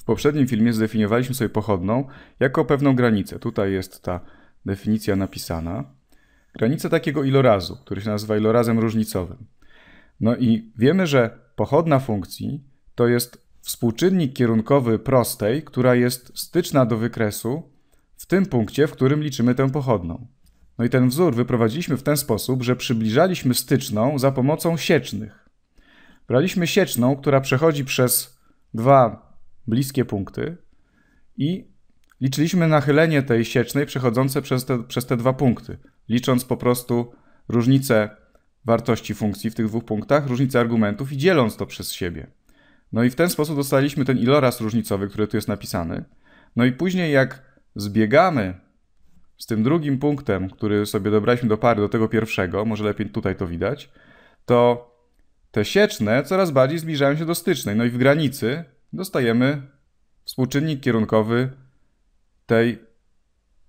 W poprzednim filmie zdefiniowaliśmy sobie pochodną jako pewną granicę. Tutaj jest ta definicja napisana. Granica takiego ilorazu, który się nazywa ilorazem różnicowym. No i wiemy, że pochodna funkcji to jest współczynnik kierunkowy prostej, która jest styczna do wykresu w tym punkcie, w którym liczymy tę pochodną. No i ten wzór wyprowadziliśmy w ten sposób, że przybliżaliśmy styczną za pomocą siecznych. Braliśmy sieczną, która przechodzi przez dwa bliskie punkty i liczyliśmy nachylenie tej siecznej przechodzące przez te, przez te dwa punkty, licząc po prostu różnicę wartości funkcji w tych dwóch punktach, różnicę argumentów i dzieląc to przez siebie. No i w ten sposób dostaliśmy ten iloraz różnicowy, który tu jest napisany. No i później jak zbiegamy z tym drugim punktem, który sobie dobraliśmy do pary, do tego pierwszego, może lepiej tutaj to widać, to te sieczne coraz bardziej zbliżają się do stycznej. No i w granicy dostajemy współczynnik kierunkowy tej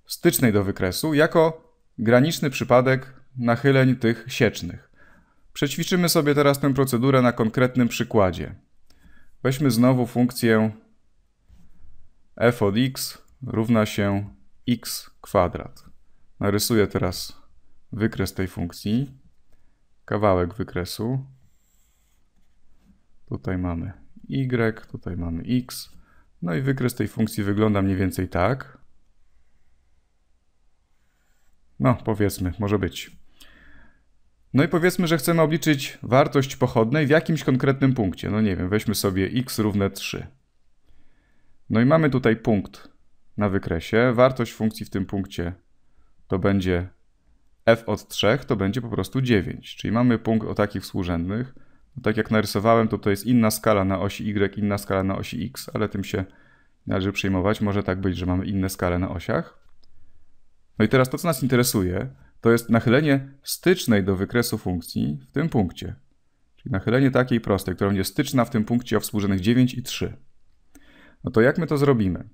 stycznej do wykresu jako graniczny przypadek nachyleń tych siecznych. Przećwiczymy sobie teraz tę procedurę na konkretnym przykładzie. Weźmy znowu funkcję f od x równa się x kwadrat. Narysuję teraz wykres tej funkcji, kawałek wykresu. Tutaj mamy y, tutaj mamy x. No i wykres tej funkcji wygląda mniej więcej tak. No, powiedzmy, może być. No i powiedzmy, że chcemy obliczyć wartość pochodnej w jakimś konkretnym punkcie. No nie wiem, weźmy sobie x równe 3. No i mamy tutaj punkt na wykresie. Wartość funkcji w tym punkcie to będzie f od 3, to będzie po prostu 9. Czyli mamy punkt o takich współrzędnych tak jak narysowałem, to to jest inna skala na osi Y, inna skala na osi X, ale tym się należy przyjmować. Może tak być, że mamy inne skale na osiach. No i teraz to, co nas interesuje, to jest nachylenie stycznej do wykresu funkcji w tym punkcie. Czyli nachylenie takiej prostej, która będzie styczna w tym punkcie o współrzędnych 9 i 3. No to jak my to zrobimy?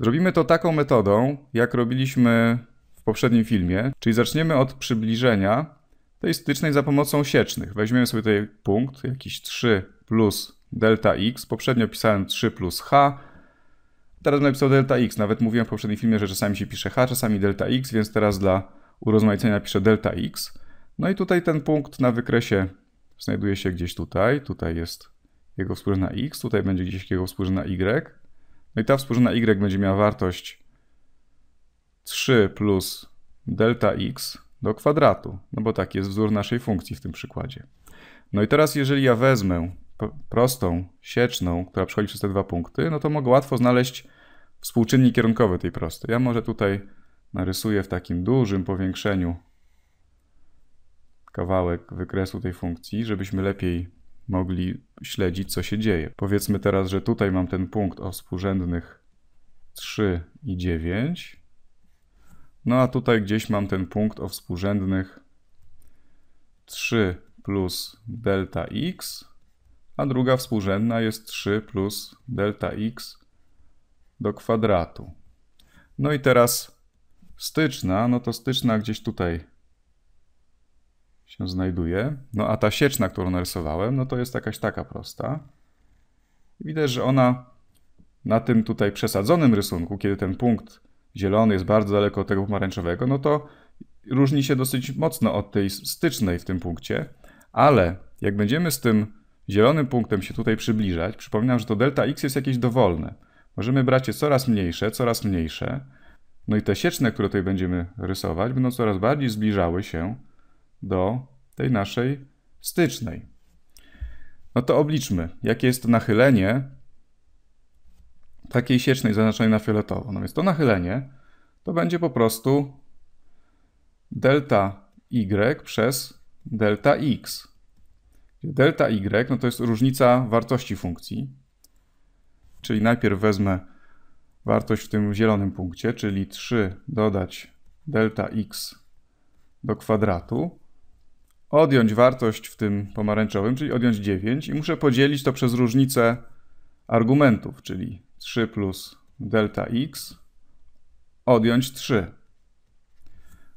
Zrobimy to taką metodą, jak robiliśmy w poprzednim filmie, czyli zaczniemy od przybliżenia tej stycznej za pomocą siecznych. Weźmiemy sobie tutaj punkt, jakiś 3 plus delta x. Poprzednio pisałem 3 plus h. Teraz będę pisał delta x. Nawet mówiłem w poprzednim filmie, że czasami się pisze h, czasami delta x, więc teraz dla urozmaicenia piszę delta x. No i tutaj ten punkt na wykresie znajduje się gdzieś tutaj. Tutaj jest jego współrzędna x, tutaj będzie gdzieś jego współrzędna y. No i ta współrzędna y będzie miała wartość 3 plus delta x, do kwadratu, no bo taki jest wzór naszej funkcji w tym przykładzie. No i teraz jeżeli ja wezmę prostą, sieczną, która przechodzi przez te dwa punkty, no to mogę łatwo znaleźć współczynnik kierunkowy tej prostej. Ja może tutaj narysuję w takim dużym powiększeniu kawałek wykresu tej funkcji, żebyśmy lepiej mogli śledzić, co się dzieje. Powiedzmy teraz, że tutaj mam ten punkt o współrzędnych 3 i 9. No a tutaj gdzieś mam ten punkt o współrzędnych 3 plus delta x, a druga współrzędna jest 3 plus delta x do kwadratu. No i teraz styczna, no to styczna gdzieś tutaj się znajduje. No a ta sieczna, którą narysowałem, no to jest jakaś taka prosta. Widać, że ona na tym tutaj przesadzonym rysunku, kiedy ten punkt zielony jest bardzo daleko od tego pomarańczowego, no to różni się dosyć mocno od tej stycznej w tym punkcie, ale jak będziemy z tym zielonym punktem się tutaj przybliżać, przypominam, że to delta x jest jakieś dowolne. Możemy brać je coraz mniejsze, coraz mniejsze, no i te sieczne, które tutaj będziemy rysować, będą coraz bardziej zbliżały się do tej naszej stycznej. No to obliczmy, jakie jest to nachylenie takiej siecznej zaznaczonej na fioletowo. No więc to nachylenie to będzie po prostu delta y przez delta x. Delta y no to jest różnica wartości funkcji. Czyli najpierw wezmę wartość w tym zielonym punkcie, czyli 3 dodać delta x do kwadratu, odjąć wartość w tym pomarańczowym, czyli odjąć 9 i muszę podzielić to przez różnicę argumentów, czyli 3 plus delta x odjąć 3.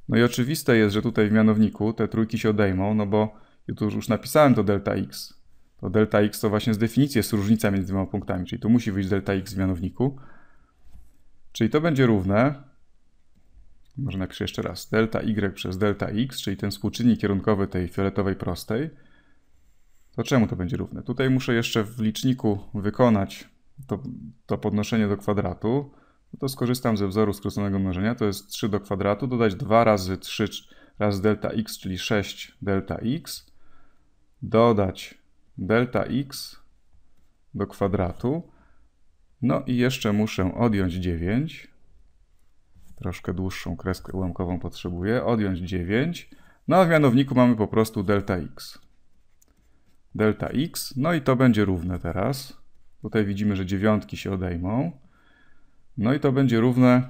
No i oczywiste jest, że tutaj w mianowniku te trójki się odejmą, no bo tu już napisałem to delta x. To delta x to właśnie z definicji jest różnica między dwoma punktami, czyli tu musi wyjść delta x w mianowniku. Czyli to będzie równe, może napiszę jeszcze raz, delta y przez delta x, czyli ten współczynnik kierunkowy tej fioletowej prostej. To czemu to będzie równe? Tutaj muszę jeszcze w liczniku wykonać to, to podnoszenie do kwadratu, no to skorzystam ze wzoru skróconego mnożenia, to jest 3 do kwadratu, dodać 2 razy 3 razy delta x, czyli 6 delta x, dodać delta x do kwadratu, no i jeszcze muszę odjąć 9, troszkę dłuższą kreskę ułamkową potrzebuję, odjąć 9, no a w mianowniku mamy po prostu delta x. Delta x, no i to będzie równe teraz Tutaj widzimy, że dziewiątki się odejmą. No i to będzie równe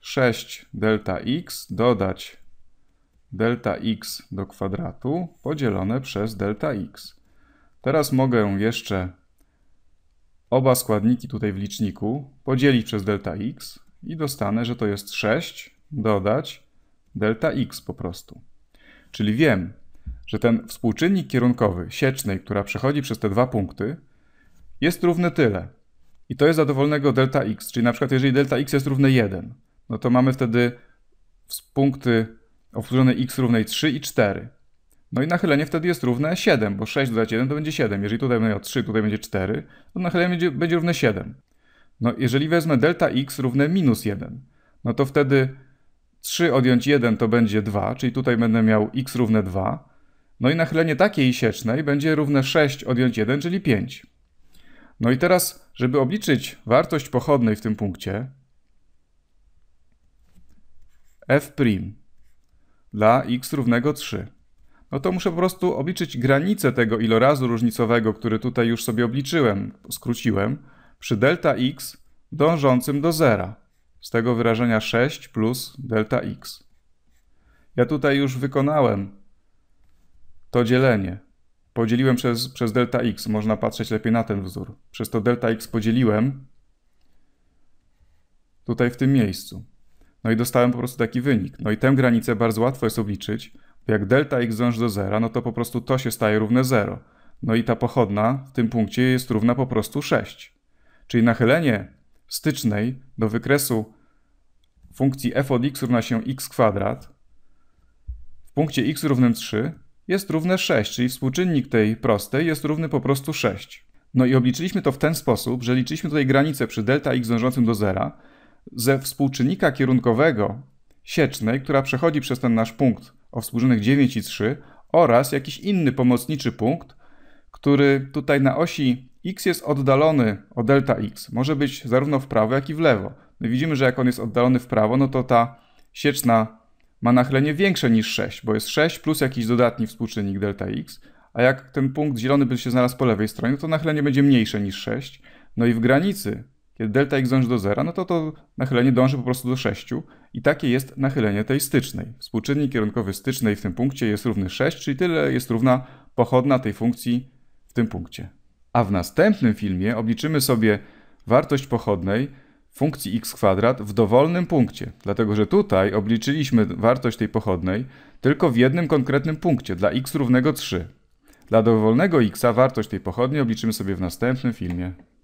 6 delta x dodać delta x do kwadratu podzielone przez delta x. Teraz mogę jeszcze oba składniki tutaj w liczniku podzielić przez delta x i dostanę, że to jest 6 dodać delta x po prostu. Czyli wiem, że ten współczynnik kierunkowy siecznej, która przechodzi przez te dwa punkty, jest równe tyle. I to jest dla dowolnego delta x, czyli na przykład jeżeli delta x jest równe 1, no to mamy wtedy punkty obsłużone x równej 3 i 4. No i nachylenie wtedy jest równe 7, bo 6 dodać 1 to będzie 7. Jeżeli tutaj będzie 3, tutaj będzie 4, to nachylenie będzie, będzie równe 7. No jeżeli wezmę delta x równe minus 1, no to wtedy 3 odjąć 1 to będzie 2, czyli tutaj będę miał x równe 2. No i nachylenie takiej siecznej będzie równe 6 odjąć 1, czyli 5. No i teraz, żeby obliczyć wartość pochodnej w tym punkcie, f' dla x równego 3, no to muszę po prostu obliczyć granicę tego ilorazu różnicowego, który tutaj już sobie obliczyłem, skróciłem, przy delta x dążącym do zera. Z tego wyrażenia 6 plus delta x. Ja tutaj już wykonałem to dzielenie podzieliłem przez, przez delta x. Można patrzeć lepiej na ten wzór. Przez to delta x podzieliłem tutaj w tym miejscu. No i dostałem po prostu taki wynik. No i tę granicę bardzo łatwo jest obliczyć. Jak delta x dąży do zera, no to po prostu to się staje równe 0. No i ta pochodna w tym punkcie jest równa po prostu 6. Czyli nachylenie stycznej do wykresu funkcji f od x równa się x kwadrat w punkcie x równym 3 jest równe 6, czyli współczynnik tej prostej jest równy po prostu 6. No i obliczyliśmy to w ten sposób, że liczyliśmy tutaj granicę przy delta x dążącym do zera ze współczynnika kierunkowego siecznej, która przechodzi przez ten nasz punkt o współczynnych 9 i 3 oraz jakiś inny pomocniczy punkt, który tutaj na osi x jest oddalony o delta x. Może być zarówno w prawo, jak i w lewo. No widzimy, że jak on jest oddalony w prawo, no to ta sieczna ma nachylenie większe niż 6, bo jest 6 plus jakiś dodatni współczynnik delta x, a jak ten punkt zielony by się znalazł po lewej stronie, to nachylenie będzie mniejsze niż 6. No i w granicy, kiedy delta x dąży do zera, no to to nachylenie dąży po prostu do 6 i takie jest nachylenie tej stycznej. Współczynnik kierunkowy stycznej w tym punkcie jest równy 6, czyli tyle jest równa pochodna tej funkcji w tym punkcie. A w następnym filmie obliczymy sobie wartość pochodnej, funkcji x kwadrat w dowolnym punkcie, dlatego że tutaj obliczyliśmy wartość tej pochodnej tylko w jednym konkretnym punkcie dla x równego 3. Dla dowolnego x wartość tej pochodni obliczymy sobie w następnym filmie.